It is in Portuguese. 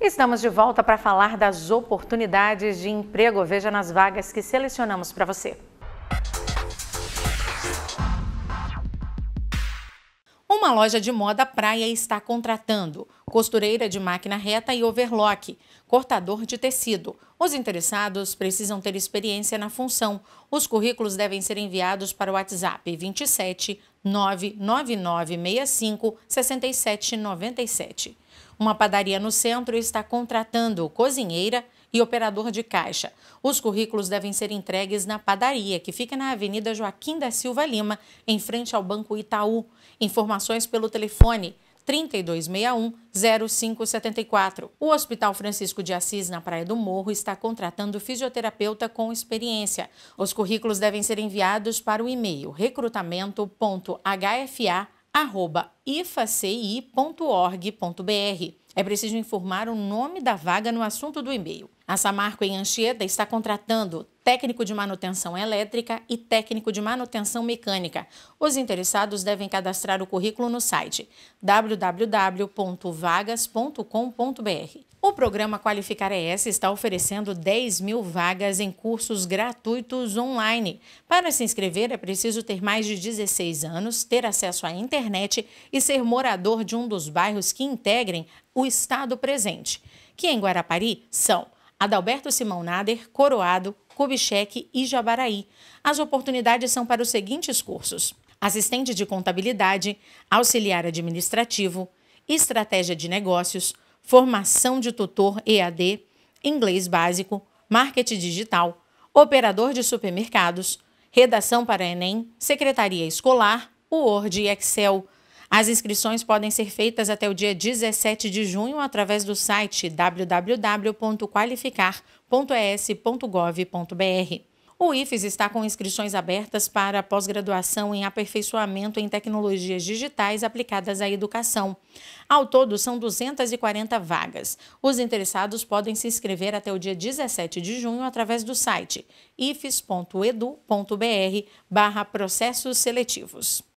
Estamos de volta para falar das oportunidades de emprego. Veja nas vagas que selecionamos para você. Uma loja de moda praia está contratando costureira de máquina reta e overlock, cortador de tecido. Os interessados precisam ter experiência na função. Os currículos devem ser enviados para o WhatsApp 27 99965 6797. Uma padaria no centro está contratando cozinheira e operador de caixa. Os currículos devem ser entregues na padaria, que fica na Avenida Joaquim da Silva Lima, em frente ao Banco Itaú. Informações pelo telefone 3261 0574. O Hospital Francisco de Assis, na Praia do Morro, está contratando fisioterapeuta com experiência. Os currículos devem ser enviados para o e-mail recrutamento.hfa.ifaci.org.br. É preciso informar o nome da vaga no assunto do e-mail. A Samarco em Anchieta está contratando técnico de manutenção elétrica e técnico de manutenção mecânica. Os interessados devem cadastrar o currículo no site www.vagas.com.br. O programa Qualificar ES está oferecendo 10 mil vagas em cursos gratuitos online. Para se inscrever, é preciso ter mais de 16 anos, ter acesso à internet e ser morador de um dos bairros que integrem o Estado presente, que em Guarapari são Adalberto Simão Nader, Coroado, Kubitschek e Jabaraí. As oportunidades são para os seguintes cursos: assistente de contabilidade, auxiliar administrativo, estratégia de negócios, formação de tutor EAD, inglês básico, marketing digital, operador de supermercados, redação para Enem, secretaria escolar, Word e Excel as inscrições podem ser feitas até o dia 17 de junho através do site www.qualificar.es.gov.br. O IFES está com inscrições abertas para pós-graduação em aperfeiçoamento em tecnologias digitais aplicadas à educação. Ao todo, são 240 vagas. Os interessados podem se inscrever até o dia 17 de junho através do site ifes.edu.br barra processos seletivos.